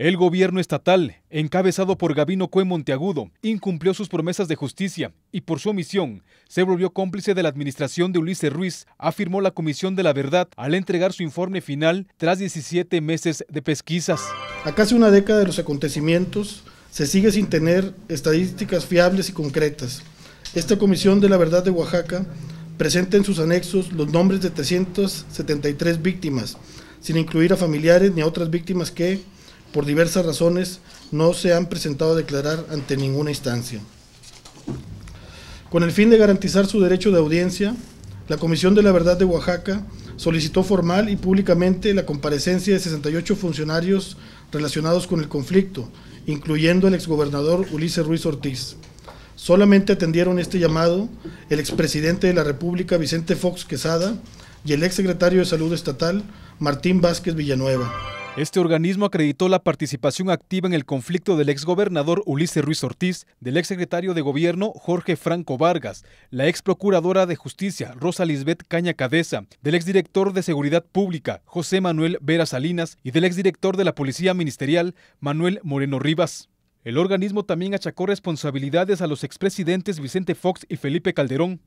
El gobierno estatal, encabezado por Gabino Cue Monteagudo, incumplió sus promesas de justicia y por su omisión se volvió cómplice de la administración de Ulises Ruiz, afirmó la Comisión de la Verdad al entregar su informe final tras 17 meses de pesquisas. A casi una década de los acontecimientos se sigue sin tener estadísticas fiables y concretas. Esta Comisión de la Verdad de Oaxaca presenta en sus anexos los nombres de 373 víctimas, sin incluir a familiares ni a otras víctimas que por diversas razones, no se han presentado a declarar ante ninguna instancia. Con el fin de garantizar su derecho de audiencia, la Comisión de la Verdad de Oaxaca solicitó formal y públicamente la comparecencia de 68 funcionarios relacionados con el conflicto, incluyendo el exgobernador Ulises Ruiz Ortiz. Solamente atendieron este llamado el expresidente de la República Vicente Fox Quesada y el exsecretario de Salud Estatal Martín Vázquez Villanueva. Este organismo acreditó la participación activa en el conflicto del exgobernador Ulises Ruiz Ortiz, del exsecretario de Gobierno Jorge Franco Vargas, la exprocuradora de Justicia Rosa Lisbeth Caña Cadeza, del exdirector de Seguridad Pública José Manuel Vera Salinas y del exdirector de la Policía Ministerial Manuel Moreno Rivas. El organismo también achacó responsabilidades a los expresidentes Vicente Fox y Felipe Calderón,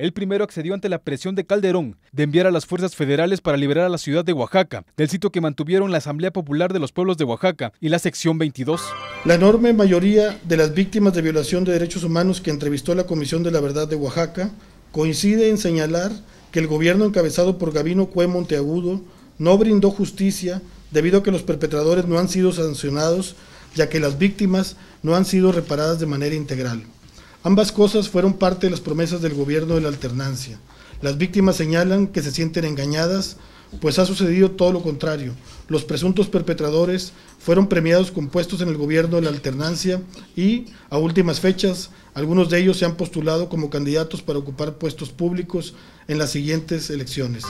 el primero accedió ante la presión de Calderón de enviar a las fuerzas federales para liberar a la ciudad de Oaxaca, del sitio que mantuvieron la Asamblea Popular de los Pueblos de Oaxaca y la sección 22. La enorme mayoría de las víctimas de violación de derechos humanos que entrevistó la Comisión de la Verdad de Oaxaca coincide en señalar que el gobierno encabezado por Gabino Cue Monteagudo no brindó justicia debido a que los perpetradores no han sido sancionados, ya que las víctimas no han sido reparadas de manera integral. Ambas cosas fueron parte de las promesas del gobierno de la alternancia. Las víctimas señalan que se sienten engañadas, pues ha sucedido todo lo contrario. Los presuntos perpetradores fueron premiados con puestos en el gobierno de la alternancia y, a últimas fechas, algunos de ellos se han postulado como candidatos para ocupar puestos públicos en las siguientes elecciones.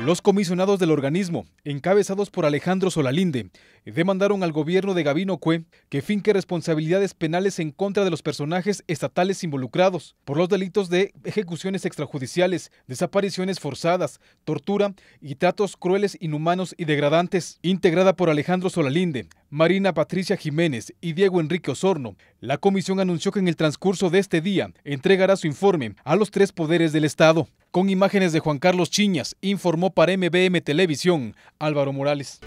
Los comisionados del organismo, encabezados por Alejandro Solalinde, demandaron al gobierno de Gabino Cue que finque responsabilidades penales en contra de los personajes estatales involucrados por los delitos de ejecuciones extrajudiciales, desapariciones forzadas, tortura y tratos crueles, inhumanos y degradantes. Integrada por Alejandro Solalinde, Marina Patricia Jiménez y Diego Enrique Osorno, la comisión anunció que en el transcurso de este día entregará su informe a los tres poderes del Estado. Con imágenes de Juan Carlos Chiñas, informó para MBM Televisión Álvaro Morales.